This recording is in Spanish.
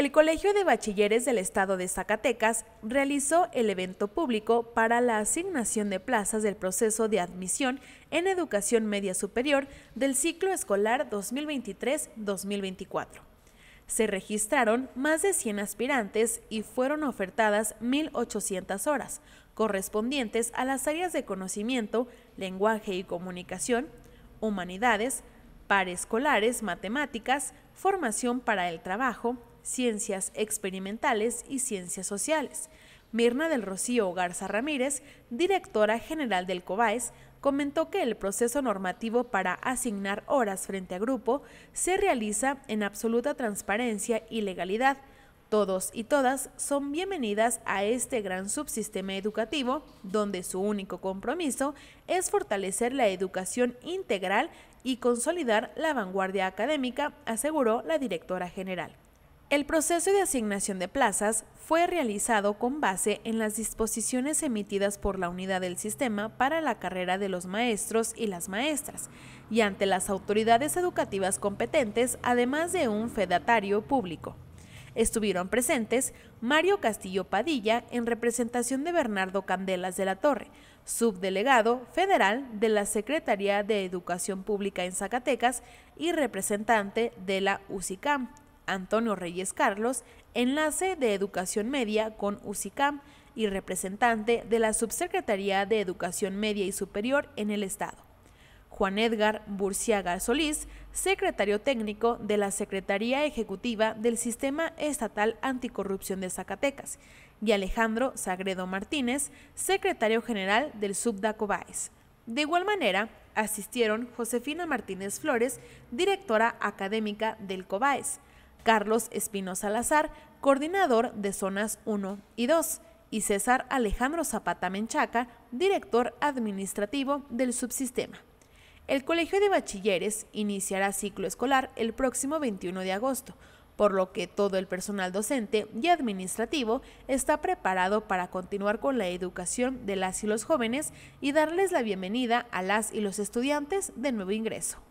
el Colegio de Bachilleres del Estado de Zacatecas realizó el evento público para la asignación de plazas del proceso de admisión en educación media superior del ciclo escolar 2023-2024. Se registraron más de 100 aspirantes y fueron ofertadas 1.800 horas, correspondientes a las áreas de conocimiento, lenguaje y comunicación, humanidades, parescolares, matemáticas, formación para el trabajo, Ciencias Experimentales y Ciencias Sociales. Mirna del Rocío Garza Ramírez, directora general del COBAES, comentó que el proceso normativo para asignar horas frente a grupo se realiza en absoluta transparencia y legalidad. Todos y todas son bienvenidas a este gran subsistema educativo, donde su único compromiso es fortalecer la educación integral y consolidar la vanguardia académica, aseguró la directora general. El proceso de asignación de plazas fue realizado con base en las disposiciones emitidas por la unidad del sistema para la carrera de los maestros y las maestras y ante las autoridades educativas competentes, además de un fedatario público. Estuvieron presentes Mario Castillo Padilla en representación de Bernardo Candelas de la Torre, subdelegado federal de la Secretaría de Educación Pública en Zacatecas y representante de la UCICAM Antonio Reyes Carlos, enlace de Educación Media con UCICAM y representante de la Subsecretaría de Educación Media y Superior en el Estado. Juan Edgar Burciaga Solís, secretario técnico de la Secretaría Ejecutiva del Sistema Estatal Anticorrupción de Zacatecas, y Alejandro Sagredo Martínez, secretario general del Cobáez. De igual manera, asistieron Josefina Martínez Flores, directora académica del COBAES, Carlos Espino Salazar, coordinador de zonas 1 y 2, y César Alejandro Zapata Menchaca, director administrativo del subsistema. El Colegio de Bachilleres iniciará ciclo escolar el próximo 21 de agosto, por lo que todo el personal docente y administrativo está preparado para continuar con la educación de las y los jóvenes y darles la bienvenida a las y los estudiantes de nuevo ingreso.